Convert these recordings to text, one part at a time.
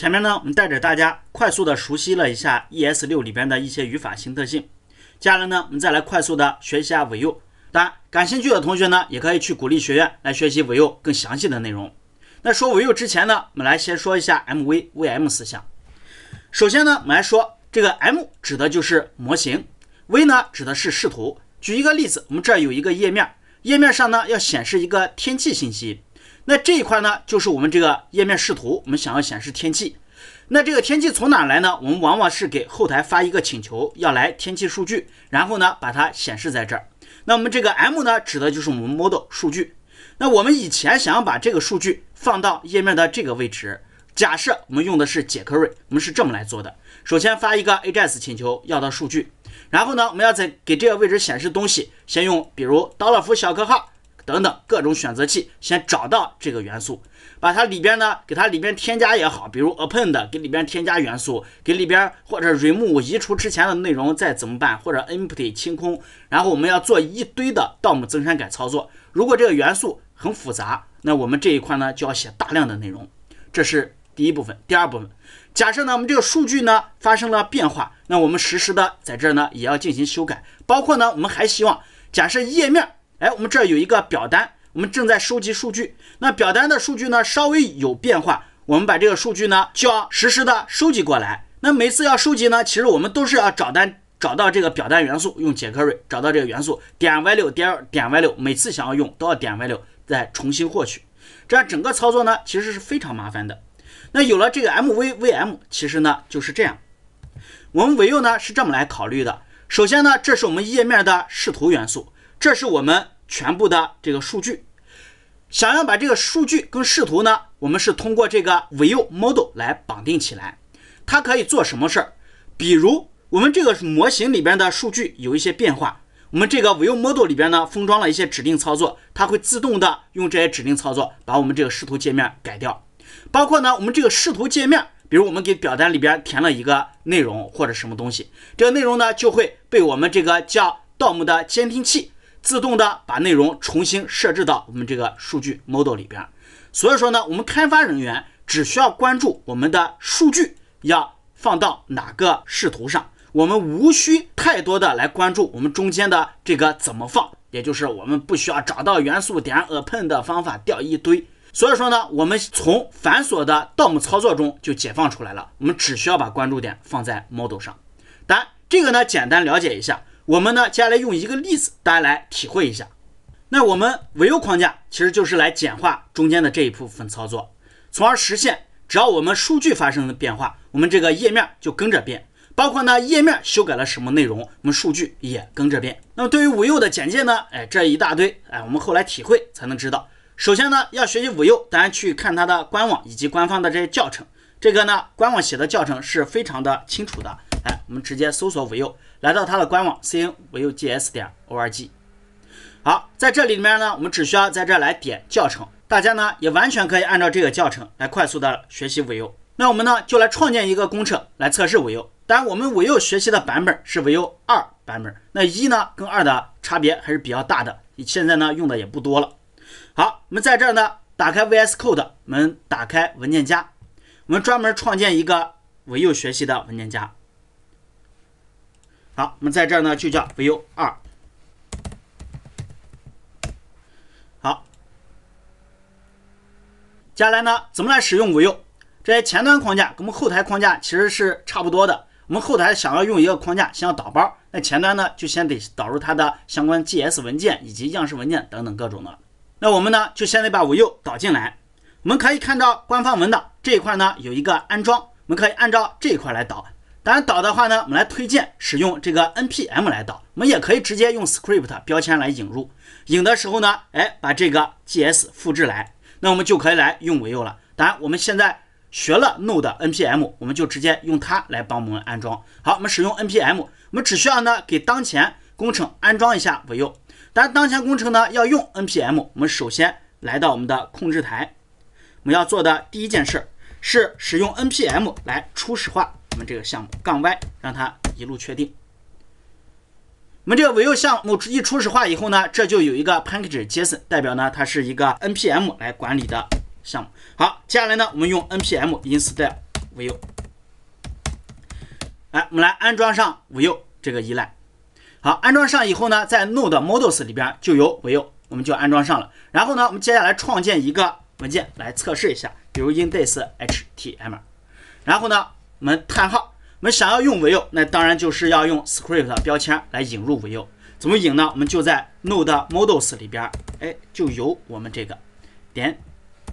前面呢，我们带着大家快速的熟悉了一下 ES6 里边的一些语法新特性。接下来呢，我们再来快速的学习一下 Vue。当然，感兴趣的同学呢，也可以去鼓励学院来学习 Vue 更详细的内容。那说 Vue 之前呢，我们来先说一下 MVVM 思想。首先呢，我们来说这个 M 指的就是模型，V 呢指的是视图。举一个例子，我们这儿有一个页面，页面上呢要显示一个天气信息。那这一块呢，就是我们这个页面视图，我们想要显示天气。那这个天气从哪来呢？我们往往是给后台发一个请求，要来天气数据，然后呢，把它显示在这儿。那我们这个 M 呢，指的就是我们 Model 数据。那我们以前想要把这个数据放到页面的这个位置，假设我们用的是 jQuery，我们是这么来做的：首先发一个 Ajax 请求要到数据，然后呢，我们要在给这个位置显示东西，先用比如刀老夫小括号。等等各种选择器，先找到这个元素，把它里边呢给它里边添加也好，比如 append 给里边添加元素，给里边或者 remove 移除之前的内容再怎么办，或者 empty 清空，然后我们要做一堆的 DOM 增删改操作。如果这个元素很复杂，那我们这一块呢就要写大量的内容。这是第一部分，第二部分，假设呢我们这个数据呢发生了变化，那我们实时的在这儿呢也要进行修改，包括呢我们还希望假设页面。哎，我们这有一个表单，我们正在收集数据。那表单的数据呢，稍微有变化，我们把这个数据呢，就要实时的收集过来。那每次要收集呢，其实我们都是要找单，找到这个表单元素，用 jQuery 找到这个元素，点 y 六，点点 y 六，每次想要用都要点 y 六，再重新获取。这样整个操作呢，其实是非常麻烦的。那有了这个 MVVM，其实呢就是这样。我们唯 u 呢是这么来考虑的。首先呢，这是我们页面的视图元素。这是我们全部的这个数据，想要把这个数据跟视图呢，我们是通过这个 v i e w Model 来绑定起来。它可以做什么事儿？比如我们这个模型里边的数据有一些变化，我们这个 v i e w Model 里边呢封装了一些指令操作，它会自动的用这些指令操作把我们这个视图界面改掉。包括呢，我们这个视图界面，比如我们给表单里边填了一个内容或者什么东西，这个内容呢就会被我们这个叫 DOM 的监听器。自动的把内容重新设置到我们这个数据 model 里边，所以说呢，我们开发人员只需要关注我们的数据要放到哪个视图上，我们无需太多的来关注我们中间的这个怎么放，也就是我们不需要找到元素点 p open 的方法调一堆。所以说呢，我们从繁琐的 DOM 操作中就解放出来了，我们只需要把关注点放在 model 上。当然，这个呢，简单了解一下。我们呢，接下来用一个例子，大家来体会一下。那我们 Vue 框架其实就是来简化中间的这一部分操作，从而实现只要我们数据发生了变化，我们这个页面就跟着变。包括呢，页面修改了什么内容，我们数据也跟着变。那么对于 Vue 的简介呢，哎，这一大堆，哎，我们后来体会才能知道。首先呢，要学习 Vue，大家去看它的官网以及官方的这些教程。这个呢，官网写的教程是非常的清楚的。哎，我们直接搜索 vivo，来到它的官网 c n 五 o g s 点 o r g。好，在这里面呢，我们只需要在这来点教程，大家呢也完全可以按照这个教程来快速的学习 vivo。那我们呢就来创建一个工程来测试 vivo。当然，我们 vivo 学习的版本是 vivo 二版本，那一呢跟二的差别还是比较大的，现在呢用的也不多了。好，我们在这呢打开 V S Code，我们打开文件夹，我们专门创建一个 vivo 学习的文件夹。好，我们在这儿呢，就叫 Vue 二。好，接下来呢，怎么来使用 Vue？这些前端框架跟我们后台框架其实是差不多的。我们后台想要用一个框架，先要导包；那前端呢，就先得导入它的相关 g s 文件以及样式文件等等各种的。那我们呢，就先得把 Vue 导进来。我们可以看到官方文档这一块呢，有一个安装，我们可以按照这一块来导。当然导的话呢，我们来推荐使用这个 NPM 来导，我们也可以直接用 script 标签来引入。引的时候呢，哎，把这个 JS 复制来，那我们就可以来用 Vue 了。当然，我们现在学了 Node NPM，我们就直接用它来帮我们安装。好，我们使用 NPM，我们只需要呢给当前工程安装一下 Vue。但当前工程呢要用 NPM，我们首先来到我们的控制台，我们要做的第一件事是使用 NPM 来初始化。我们这个项目杠 Y，让它一路确定。我们这个 Vue 项目一初始化以后呢，这就有一个 package.json，代表呢它是一个 NPM 来管理的项目。好，接下来呢我们用 NPM install Vue，哎，我们来安装上 Vue 这个依赖。好，安装上以后呢，在 Node m o d e l s 里边就有 Vue，我们就安装上了。然后呢，我们接下来创建一个文件来测试一下，比如 index.html，然后呢。我们叹号，我们想要用 Vue，那当然就是要用 script 标签来引入 Vue。怎么引呢？我们就在 node models 里边，哎，就有我们这个点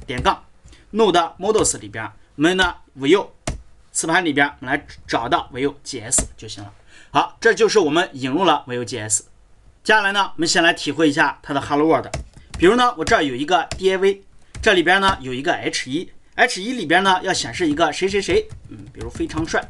点杠 node models 里边，我们的 Vue 磁盘里边，我们来找到 Vue JS 就行了。好，这就是我们引入了 Vue JS。接下来呢，我们先来体会一下它的 Hello World。比如呢，我这儿有一个 div，这里边呢有一个 h1，h1 里边呢要显示一个谁谁谁，嗯。非常帅，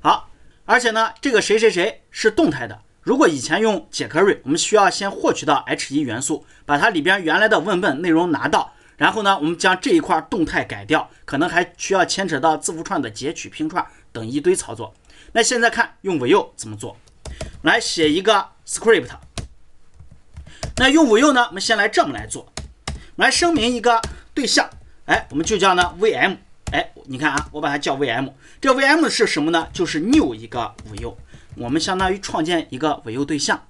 好，而且呢，这个谁谁谁是动态的。如果以前用杰克瑞，我们需要先获取到 h1 元素，把它里边原来的文本内容拿到，然后呢，我们将这一块动态改掉，可能还需要牵扯到字符串的截取、拼串等一堆操作。那现在看用 v l e 怎么做，来写一个 script。那用 v l e 呢，我们先来这么来做，来声明一个对象，哎，我们就叫呢 VM。哎，你看啊，我把它叫 VM，这 VM 是什么呢？就是 new 一个 Vue，我们相当于创建一个 Vue 对象，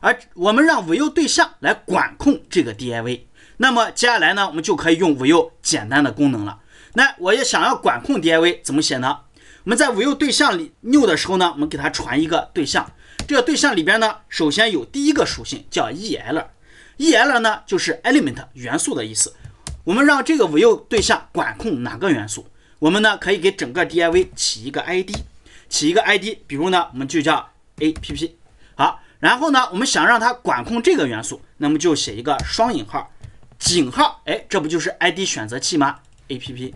而我们让 Vue 对象来管控这个 DIV。那么接下来呢，我们就可以用 Vue 简单的功能了。那我也想要管控 DIV，怎么写呢？我们在 Vue 对象里 new 的时候呢，我们给它传一个对象，这个对象里边呢，首先有第一个属性叫 el，el 呢就是 element 元素的意思。我们让这个 v i e 对象管控哪个元素？我们呢可以给整个 DIV 起一个 ID，起一个 ID，比如呢我们就叫 APP。好，然后呢我们想让它管控这个元素，那么就写一个双引号，井号，哎，这不就是 ID 选择器吗？APP。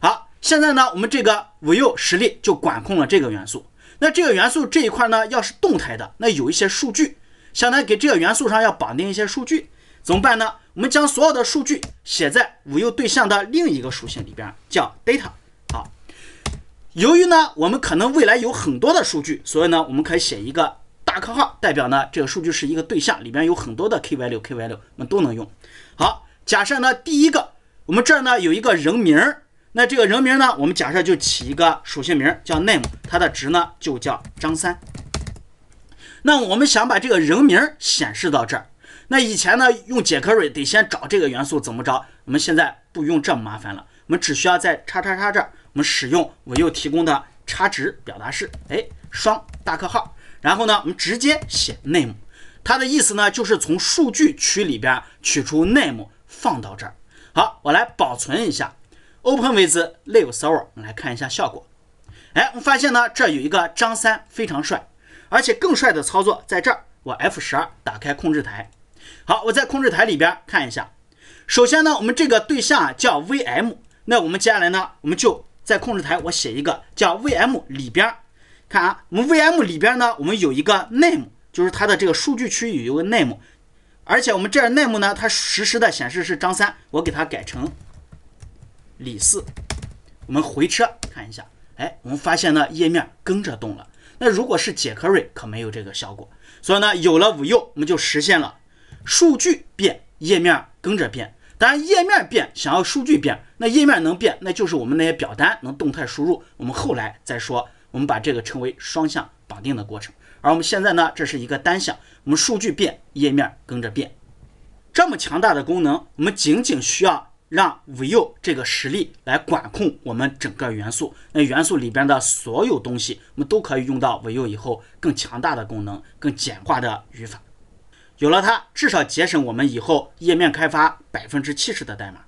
好，现在呢我们这个 Vue 实例就管控了这个元素。那这个元素这一块呢要是动态的，那有一些数据，相当于给这个元素上要绑定一些数据，怎么办呢？我们将所有的数据写在五又对象的另一个属性里边，叫 data。好，由于呢，我们可能未来有很多的数据，所以呢，我们可以写一个大括号，代表呢，这个数据是一个对象，里边有很多的 k y 六 k y 六，我们都能用。好，假设呢，第一个，我们这儿呢有一个人名儿，那这个人名呢，我们假设就起一个属性名叫 name，它的值呢就叫张三。那我们想把这个人名显示到这儿。那以前呢，用杰克瑞得先找这个元素怎么着？我们现在不用这么麻烦了，我们只需要在叉叉叉这儿，我们使用我又提供的差值表达式，哎，双大括号，然后呢，我们直接写 name，它的意思呢就是从数据区里边取出 name 放到这儿。好，我来保存一下 o p e n w i t h live server，我们来看一下效果。哎，我发现呢，这有一个张三非常帅，而且更帅的操作在这儿，我 F12 打开控制台。好，我在控制台里边看一下。首先呢，我们这个对象叫 VM，那我们接下来呢，我们就在控制台我写一个叫 VM 里边看啊，我们 VM 里边呢，我们有一个 name，就是它的这个数据区域有个 name，而且我们这儿 name 呢，它实时的显示是张三，我给它改成李四，我们回车看一下，哎，我们发现呢页面跟着动了。那如果是解 q u e r y 可没有这个效果，所以呢，有了 Vue 我们就实现了。数据变，页面跟着变。当然，页面变，想要数据变，那页面能变，那就是我们那些表单能动态输入。我们后来再说，我们把这个称为双向绑定的过程。而我们现在呢，这是一个单向，我们数据变，页面跟着变。这么强大的功能，我们仅仅需要让 Vue 这个实例来管控我们整个元素。那元素里边的所有东西，我们都可以用到 Vue 以后更强大的功能，更简化的语法。有了它，至少节省我们以后页面开发百分之七十的代码。